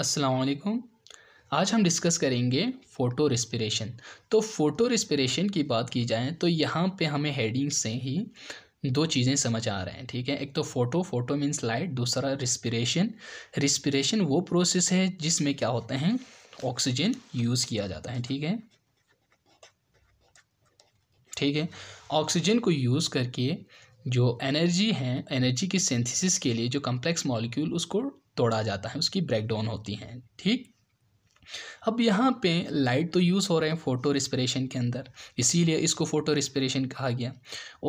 असलकुम आज हम डिस्कस करेंगे फ़ोटो रिस्पिरेशन तो फ़ोटो रिस्पिरेशन की बात की जाए तो यहाँ पे हमें हेडिंग से ही दो चीज़ें समझ आ रहे हैं ठीक है एक तो फ़ोटो फ़ोटो मीन्स लाइट दूसरा रिस्पिरेशन रिस्पिरेशन वो प्रोसेस है जिसमें क्या होते हैं ऑक्सीजन यूज़ किया जाता है ठीक है ठीक है ऑक्सीजन को यूज़ करके जो एनर्जी है एनर्जी की सिंथेसिस के लिए जो कम्प्लेक्स मॉलिक्यूल उसको तोड़ा जाता है उसकी ब्रेकडाउन होती हैं ठीक अब यहाँ पे लाइट तो यूज़ हो रहे हैं फ़ोटो रिस्परेशन के अंदर इसीलिए इसको फ़ोटो रिस्परेशन कहा गया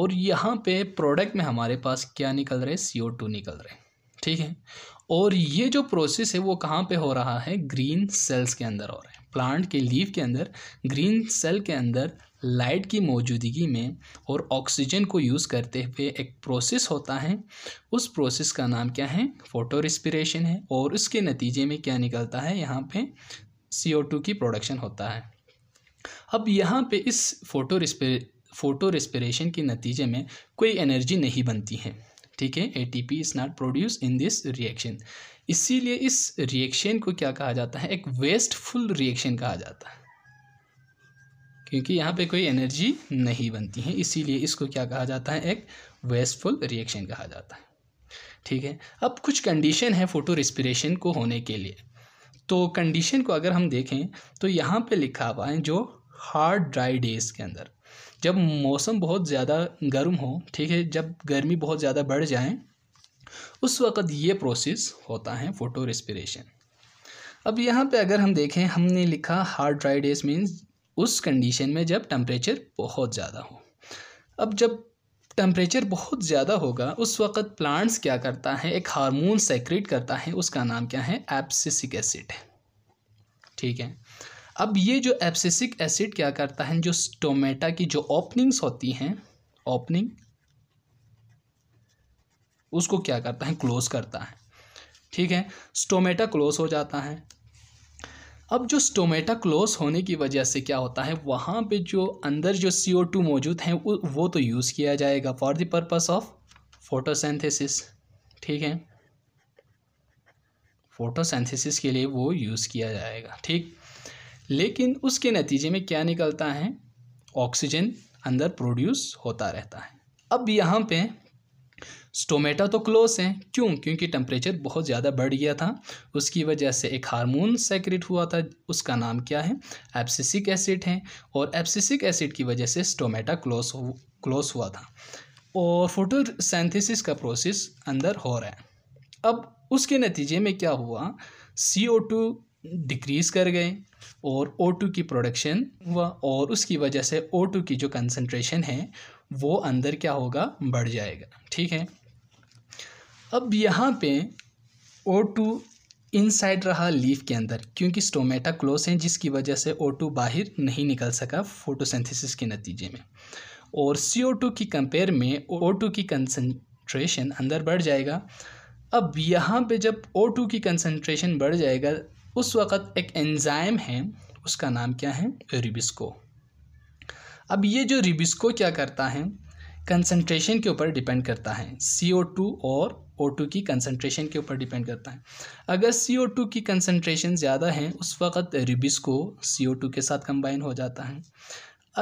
और यहाँ पे प्रोडक्ट में हमारे पास क्या निकल रहे सी ओ टू निकल रहे ठीक है और ये जो प्रोसेस है वो कहाँ पे हो रहा है ग्रीन सेल्स के अंदर हो रहा है प्लांट के लीव के अंदर ग्रीन सेल के अंदर लाइट की मौजूदगी में और ऑक्सीजन को यूज़ करते हुए एक प्रोसेस होता है उस प्रोसेस का नाम क्या है फोटो रिस्पिरेशन है और उसके नतीजे में क्या निकलता है यहाँ पे सी ओ टू की प्रोडक्शन होता है अब यहाँ पे इस फोटो रिस्पिर फोटो रिस्पिरेशन के नतीजे में कोई एनर्जी नहीं बनती है ठीक है A T P is not produce in this reaction इसीलिए इस रिएक्शन को क्या कहा जाता है एक वेस्टफुल रिएक्शन कहा जाता है क्योंकि यहाँ पे कोई एनर्जी नहीं बनती है इसीलिए इसको क्या कहा जाता है एक वेस्टफुल रिएक्शन कहा जाता है ठीक है अब कुछ कंडीशन है फोटो रिस्पिरेशन को होने के लिए तो कंडीशन को अगर हम देखें तो यहाँ पे लिखा हुआ है जो हार्ड ड्राई डेज के अंदर जब मौसम बहुत ज़्यादा गर्म हो ठीक है जब गर्मी बहुत ज़्यादा बढ़ जाए उस वक़्त ये प्रोसेस होता है फोटो रिस्पिरेशन अब यहाँ पे अगर हम देखें हमने लिखा हार्ड ड्राई डेज मीन्स उस कंडीशन में जब टम्परेचर बहुत ज़्यादा हो अब जब टम्परेचर बहुत ज़्यादा होगा उस वक़्त प्लांट्स क्या करता है एक हार्मोन सेक्रेट करता है उसका नाम क्या है एप्सिसिक एसिड ठीक है अब ये जो एप्सिसिक एसिड क्या करता है जो स्टोमेटा की जो ओपनिंग्स होती हैं ओपनिंग उसको क्या करता है क्लोज करता है ठीक है स्टोमेटा क्लोज हो जाता है अब जो स्टोमेटा क्लोज होने की वजह से क्या होता है वहाँ पे जो अंदर जो सी ओ टू मौजूद हैं वो तो यूज़ किया जाएगा for the purpose of photosynthesis ठीक है फोटोसेंथेसिस के लिए वो यूज़ किया जाएगा ठीक लेकिन उसके नतीजे में क्या निकलता है ऑक्सीजन अंदर प्रोड्यूस होता रहता है अब यहाँ पे स्टोमेटा तो क्लोज हैं क्यों क्योंकि टेम्परेचर बहुत ज़्यादा बढ़ गया था उसकी वजह से एक हार्मोन सेक्रेट हुआ था उसका नाम क्या है एप्सिसिक एसिड है और एप्सिसिक एसिड की वजह से स्टोमेटा क्लोज क्लोज हुआ था और फोटोसेंथेसिस का प्रोसेस अंदर हो रहा है अब उसके नतीजे में क्या हुआ सी ओ टू डिक्रीज़ कर गए और ओ टू की प्रोडक्शन हुआ और उसकी वजह से ओ टू की जो कंसनट्रेशन है वो अंदर क्या होगा बढ़ जाएगा ठीक है अब यहाँ पे ओ टू इनसाइड रहा लीफ के अंदर क्योंकि स्टोमेटा क्लोज हैं जिसकी वजह से O2 बाहर नहीं निकल सका फोटोसिंथेसिस के नतीजे में और सी ओ टू की कंपेयर में O2 की कंसनट्रेशन अंदर बढ़ जाएगा अब यहाँ पे जब ओ टू की कंसनट्रेशन बढ़ जाएगा उस वक़्त एक एंजाइम है उसका नाम क्या है रिबिस्को अब ये जो रिबिस्को क्या करता है कंसनट्रेशन के ऊपर डिपेंड करता है सी और ओ की कंसनट्रेशन के ऊपर डिपेंड करता है अगर सी की कंसनट्रेशन ज़्यादा है उस वक़्त रिबिस्को सी के साथ कंबाइन हो जाता है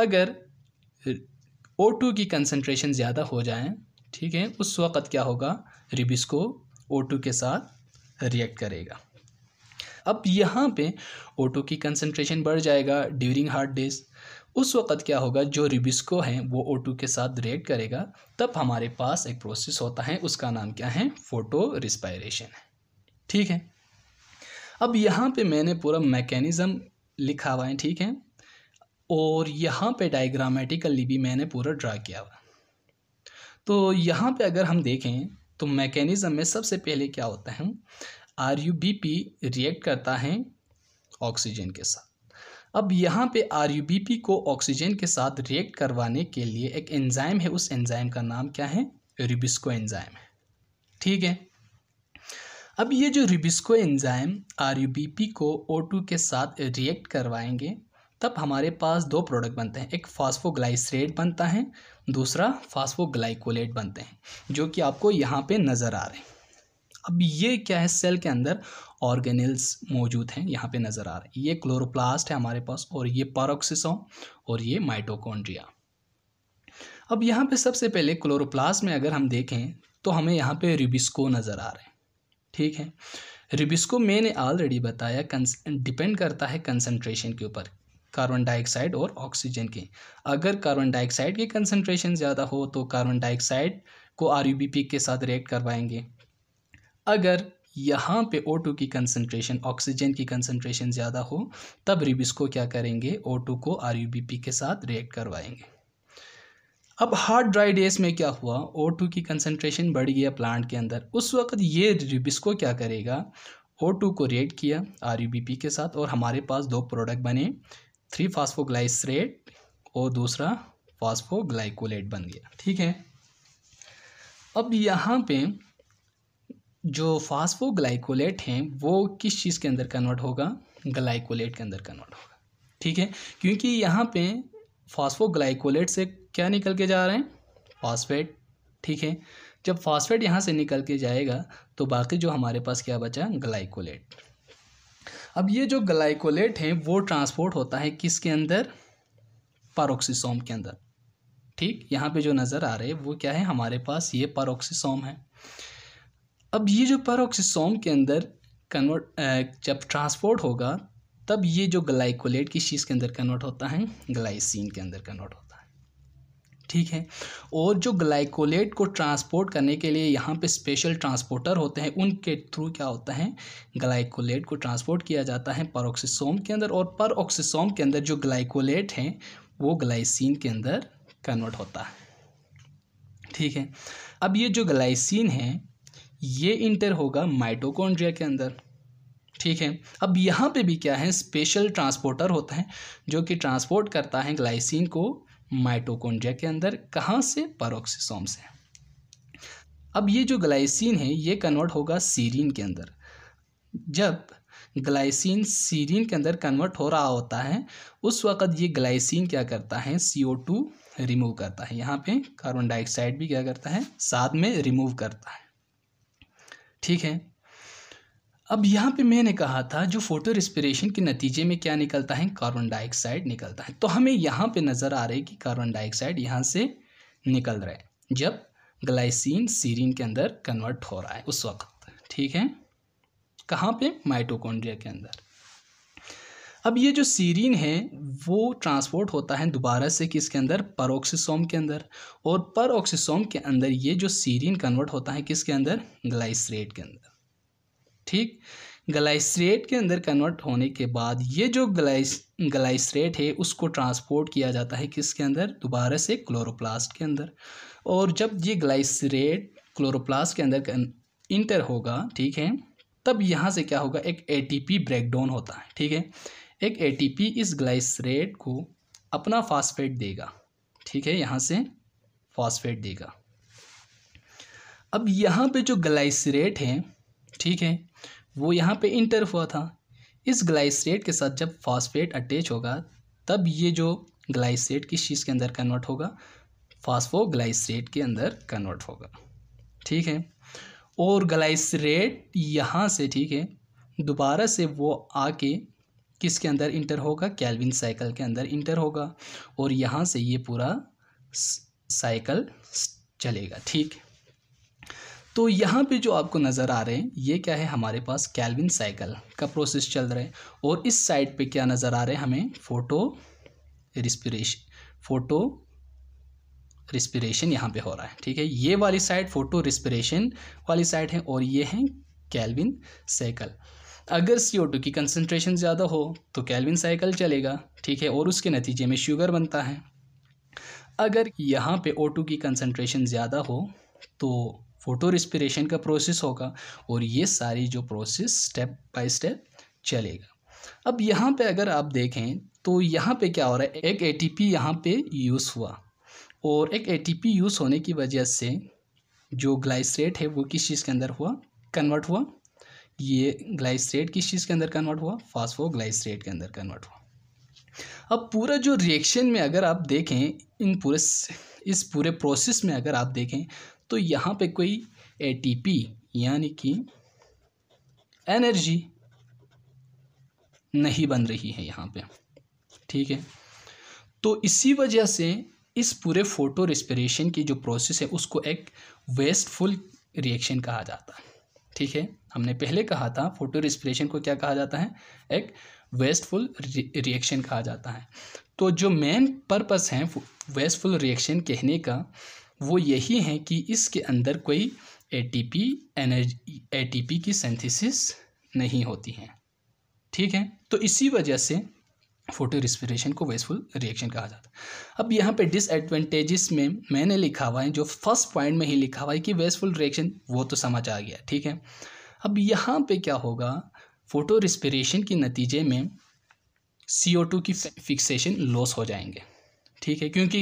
अगर ओ की कंसनट्रेशन ज़्यादा हो जाए ठीक है उस वक़्त क्या होगा रिबिस्को ओ के साथ रिएक्ट करेगा अब यहाँ पे ओटो की कंसनट्रेशन बढ़ जाएगा ड्यूरिंग हार्ड डेज उस वक़्त क्या होगा जो रिबिस्को है वो ओ टू के साथ रिएक्ट करेगा तब हमारे पास एक प्रोसेस होता है उसका नाम क्या है फोटो रिस्पायरेशन है ठीक है अब यहाँ पे मैंने पूरा मैकेनिज़म लिखा हुआ है ठीक है और यहाँ पे डायग्रामेटिकली भी मैंने पूरा ड्रा किया हुआ तो यहाँ पे अगर हम देखें तो मैकेनिज़म में सबसे पहले क्या होता है R U B P react करता है ऑक्सीजन के साथ अब यहाँ पे आर को ऑक्सीजन के साथ रिएक्ट करवाने के लिए एक एंजाइम है उस एंजाइम का नाम क्या है रिबिस्को एंजाइम है ठीक है अब ये जो rubisco enzyme or CO two के साथ रिएक्ट करवाएंगे तब हमारे पास दो प्रोडक्ट बनते हैं एक फास्फोग्लाइसरेट बनता है दूसरा फास्फोग्लाइकोलेट बनते हैं जो कि आपको यहाँ पे नज़र आ रहे हैं अब ये क्या है सेल के अंदर ऑर्गेनल्स मौजूद हैं यहाँ पे नज़र आ रहे हैं ये क्लोरोप्लास्ट है हमारे पास और ये पैरोक्सिसोम और ये माइटोकॉन्ड्रिया अब यहाँ पे सबसे पहले क्लोरोप्लास्ट में अगर हम देखें तो हमें यहाँ पे रिबिस्को नज़र आ रहे हैं ठीक है रिबिस्को मैंने ऑलरेडी बताया डिपेंड करता है कंसनट्रेशन के ऊपर कार्बन डाइऑक्साइड और ऑक्सीजन के अगर कार्बन डाइऑक्साइड की कंसनट्रेशन ज़्यादा हो तो कार्बन डाइऑक्साइड को आर के साथ रिएक्ट करवाएंगे अगर यहाँ पे O2 की कंसनट्रेशन ऑक्सीजन की कंसनट्रेशन ज़्यादा हो तब रिब क्या करेंगे O2 को आर के साथ रिएक्ट करवाएंगे अब हार्ड ड्राई डेज में क्या हुआ O2 की कंसनट्रेशन बढ़ गया प्लांट के अंदर उस वक्त ये रिबिस्को क्या करेगा O2 को रिएक्ट किया आर के साथ और हमारे पास दो प्रोडक्ट बने थ्री फास्फोग्लाइसरेट और दूसरा फास्फोग्लाइकोलेट बन गया ठीक है अब यहाँ पर जो फास्फोग्लाइकोलेट हैं वो किस चीज़ के अंदर कन्वर्ट होगा ग्लाइकोलेट के अंदर कन्वर्ट होगा ठीक है क्योंकि यहाँ पे फास्फोग्लाइकोलेट से क्या निकल के जा रहे हैं फास्फेट ठीक है जब फास्फेट यहाँ से निकल के जाएगा तो बाकी जो हमारे पास क्या बचा ग्लाइकोलेट अब ये जो ग्लाइकोलेट है वो ट्रांसपोर्ट होता है किसके अंदर पारोक्सीसोम के अंदर ठीक यहाँ पे जो नज़र आ रहे हैं वो क्या है हमारे पास ये पारोक्सीसोम है अब ये जो परोक्सिसोम के अंदर कन्वर्ट जब ट्रांसपोर्ट होगा तब ये जो ग्लाइकोलेट की शीश के अंदर कन्वर्ट होता है ग्लाइसिन के अंदर कन्वर्ट होता है ठीक है और जो ग्लाइकोलेट को ट्रांसपोर्ट करने के लिए यहाँ पे स्पेशल ट्रांसपोर्टर होते हैं उनके थ्रू क्या होता है ग्लाइकोलेट को ट्रांसपोर्ट किया जाता है परोक्सीसोम के अंदर और परोक्सिसोम के अंदर जो ग्लाइकोलेट हैं वो ग्लाइसिन के अंदर कन्वर्ट होता है ठीक है अब ये जो ग्लाइसिन है ये इंटर होगा माइटोकॉन्ड्रिया के अंदर ठीक है अब यहाँ पे भी क्या है स्पेशल ट्रांसपोर्टर होता है जो कि ट्रांसपोर्ट करता है ग्लाइसिन को माइटोकॉन्ड्रिया के अंदर कहाँ से परोक्सीसोम से अब ये जो ग्लाइसिन है ये कन्वर्ट होगा सीरीन के अंदर जब ग्लाइसिन सीरीन के अंदर कन्वर्ट हो रहा होता है उस वक़्त ये ग्लाइसिन क्या करता है सी ओ टू रिमूव करता है यहाँ पे कार्बन डाइऑक्साइड भी क्या करता है साथ में रिमूव करता है ठीक है अब यहाँ पे मैंने कहा था जो फोटो रिस्पिरेशन के नतीजे में क्या निकलता है कार्बन डाइऑक्साइड निकलता है तो हमें यहाँ पे नज़र आ रही है कि कार्बन डाइऑक्साइड यहाँ से निकल रहा है जब ग्लाइसिन सीरीन के अंदर कन्वर्ट हो रहा है उस वक्त ठीक है कहाँ पे माइटोकॉन्ड्रिया के अंदर अब ये जो सीरीन है वो ट्रांसपोर्ट होता है दोबारा से किसके अंदर परोक्सीसोम के अंदर और परोक्सीसोम के अंदर ये जो सीरीन कन्वर्ट होता है किसके अंदर ग्लाइसरेट के अंदर ठीक ग्लाइसरेट के अंदर कन्वर्ट होने के बाद ये जो ग्लाइस ग्लाइसरेट है उसको ट्रांसपोर्ट किया जाता है किसके अंदर दोबारा से क्लोरोप्लास्ट के अंदर और जब ये ग्लाइसरेट क्लोरोप्लास्ट के अंदर इंटर होगा ठीक है तब यहाँ से क्या होगा एक एटीपी ब्रेकडाउन होता है ठीक है एक एटीपी इस ग्लाइसरेट को अपना फास्फेट देगा ठीक है यहाँ से फास्फेट देगा अब यहाँ पे जो ग्लाइसरेट है ठीक है वो यहाँ पे इंटर हुआ था इस ग्लाइसरेट के साथ जब फास्फेट अटैच होगा तब ये जो ग्लाइसरेट किस चीज़ के अंदर कन्वर्ट होगा फास्फोग्लाइसरेट के अंदर कन्वर्ट होगा ठीक है और ग्लाइसरेट यहाँ से ठीक है दोबारा से वो आके किसके अंदर इंटर होगा कैलविन साइकिल के अंदर इंटर होगा और यहाँ से ये पूरा साइकिल चलेगा ठीक तो यहाँ पे जो आपको नज़र आ रहे हैं ये क्या है हमारे पास कैलविन साइकिल का प्रोसेस चल रहा है और इस साइड पे क्या नज़र आ रहे हैं हमें फ़ोटो रिस्पिरेशन फ़ोटो रिस्पिरेशन यहाँ पे हो रहा है ठीक है ये वाली साइड फ़ोटो रिस्पिरेशन वाली साइड है और ये है कैलविन साइकिल अगर सी की कंसनट्रेशन ज़्यादा हो तो कैलविन साइकिल चलेगा ठीक है और उसके नतीजे में शुगर बनता है अगर यहाँ पे O2 की कंसनट्रेशन ज़्यादा हो तो फोटो रिस्पिरेशन का प्रोसेस होगा और ये सारी जो प्रोसेस स्टेप बाय स्टेप चलेगा अब यहाँ पे अगर आप देखें तो यहाँ पे क्या हो रहा है एक एटीपी यहाँ पे यूज़ हुआ और एक एटीपी यूज़ होने की वजह से जो ग्लाइसरेट है वो किस चीज़ के अंदर हुआ कन्वर्ट हुआ ये ग्लाइसरेट किस चीज़ के अंदर कन्वर्ट हुआ ग्लाइसरेट के अंदर कन्वर्ट हुआ अब पूरा जो रिएक्शन में अगर आप देखें इन पूरे इस पूरे प्रोसेस में अगर आप देखें तो यहाँ पे कोई एटीपी यानी कि एनर्जी नहीं बन रही है यहाँ पे ठीक है तो इसी वजह से इस पूरे फोटो रिस्परेशन की जो प्रोसेस है उसको एक वेस्टफुल रिएक्शन कहा जाता है ठीक है हमने पहले कहा था फोटो को क्या कहा जाता है एक वेस्टफुल रिएक्शन कहा जाता है तो जो मेन पर्पस हैं वेस्टफुल रिएक्शन कहने का वो यही है कि इसके अंदर कोई एटीपी एनर्जी एटीपी की सेंथिस नहीं होती है ठीक है तो इसी वजह से फोटो रिस्पिरेशन को वेस्टफुल रिएक्शन कहा जाता है अब यहाँ पे डिसएडवेंटेजेस में मैंने लिखा हुआ है जो फर्स्ट पॉइंट में ही लिखा हुआ है कि वेस्टफुल रिएक्शन वो तो समझ आ गया ठीक है अब यहाँ पे क्या होगा फोटो रिस्पिरेशन के नतीजे में सी ओ टू की फिक्सेशन लॉस हो जाएंगे ठीक है क्योंकि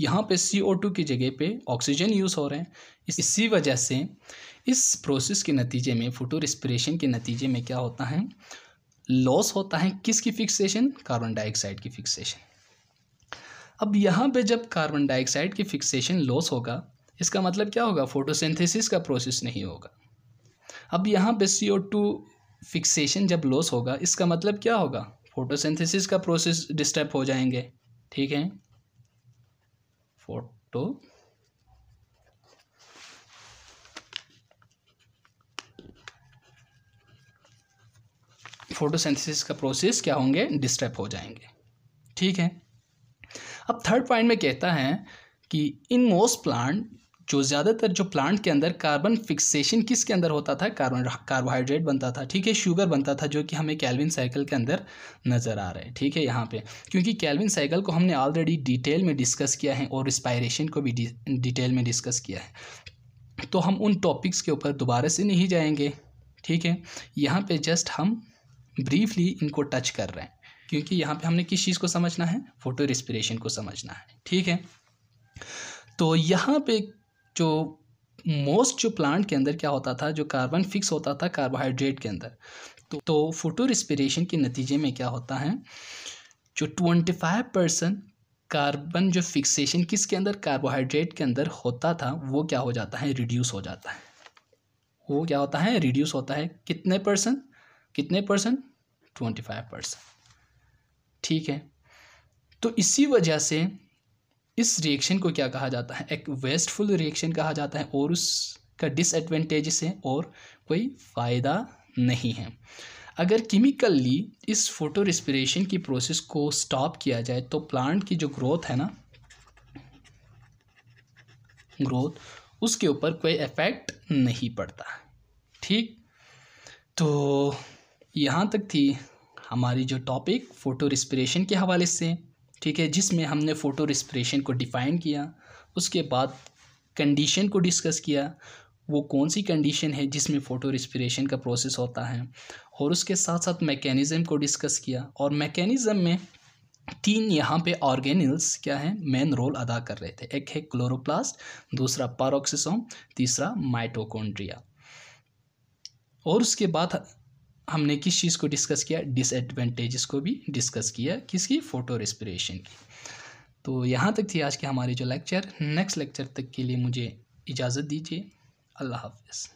यहाँ पे सी ओ टू की जगह पे ऑक्सीजन यूज़ हो रहे हैं इसी वजह से इस प्रोसेस के नतीजे में फोटो रिस्पिरेशन के नतीजे में क्या होता है लॉस होता है किसकी फिक्सेशन कार्बन डाइऑक्साइड की फिक्सेशन अब यहाँ पे जब कार्बन डाइऑक्साइड की फिक्सेशन लॉस होगा इसका मतलब क्या होगा फोटोसिंथेसिस का प्रोसेस नहीं होगा अब यहाँ पे सी फिक्सेशन जब लॉस होगा इसका मतलब क्या होगा फोटोसिंथेसिस का प्रोसेस डिस्टर्ब हो जाएंगे ठीक है फोटो फोटोसेंथेसिस का प्रोसेस क्या होंगे डिस्टर्ब हो जाएंगे ठीक है अब थर्ड पॉइंट में कहता है कि इन मोस्ट प्लांट जो ज़्यादातर जो प्लांट के अंदर कार्बन फिक्सेशन किसके अंदर होता था कार्बन कार्बोहाइड्रेट बनता था ठीक है शुगर बनता था जो कि हमें कैलविन साइकिल के अंदर नज़र आ रहा है ठीक है यहाँ पे क्योंकि कैलविन साइकिल को हमने ऑलरेडी डिटेल में डिस्कस किया है और रिस्पायरेशन को भी डिटेल में डिस्कस किया है तो हम उन टॉपिक्स के ऊपर दोबारा से नहीं जाएंगे ठीक है यहाँ पे जस्ट हम ब्रीफली इनको टच कर रहे हैं क्योंकि यहाँ पे हमने किस चीज़ को समझना है फोटो रिस्पिरेशन को समझना है ठीक है तो यहाँ पे जो मोस्ट जो प्लांट के अंदर क्या होता था जो कार्बन फिक्स होता था कार्बोहाइड्रेट के अंदर तो तो फोटो रिस्पिरेशन के नतीजे में क्या होता है जो ट्वेंटी फाइव परसेंट कार्बन जो फिक्सेशन किसके अंदर कार्बोहाइड्रेट के अंदर होता था वो क्या हो जाता है रिड्यूस हो जाता है वो क्या होता है रिड्यूस होता है कितने परसेंट कितने परसेंट ट्वेंटी फाइव परसेंट ठीक है तो इसी वजह से इस रिएक्शन को क्या कहा जाता है एक वेस्टफुल रिएक्शन कहा जाता है और उसका डिसएडवेंटेज है और कोई फ़ायदा नहीं है अगर केमिकली इस फोटो रिस्पिरेशन की प्रोसेस को स्टॉप किया जाए तो प्लांट की जो ग्रोथ है ना ग्रोथ उसके ऊपर कोई इफ़ेक्ट नहीं पड़ता ठीक तो यहाँ तक थी हमारी जो टॉपिक फ़ोटो रिस्परेशन के हवाले से ठीक है जिसमें हमने फ़ोटो रिस्परेशन को डिफ़ाइन किया उसके बाद कंडीशन को डिस्कस किया वो कौन सी कंडीशन है जिसमें फ़ोटो रिस्परेशन का प्रोसेस होता है और उसके साथ साथ मैकेनिज़म को डिस्कस किया और मैकेनिज़म में तीन यहाँ पे ऑर्गेनिल्स क्या है मेन रोल अदा कर रहे थे एक है क्लोरोप्लास्ट दूसरा पारोक्सिसम तीसरा माइटोकोन्ड्रिया और उसके बाद हमने किस चीज़ को डिस्कस किया डिसएडवांटेजेस को भी डिस्कस किया किसकी फ़ोटो रेस्पिरेशन की तो यहाँ तक थी आज के हमारे जो लेक्चर नेक्स्ट लेक्चर तक के लिए मुझे इजाज़त दीजिए अल्लाह हाफिज़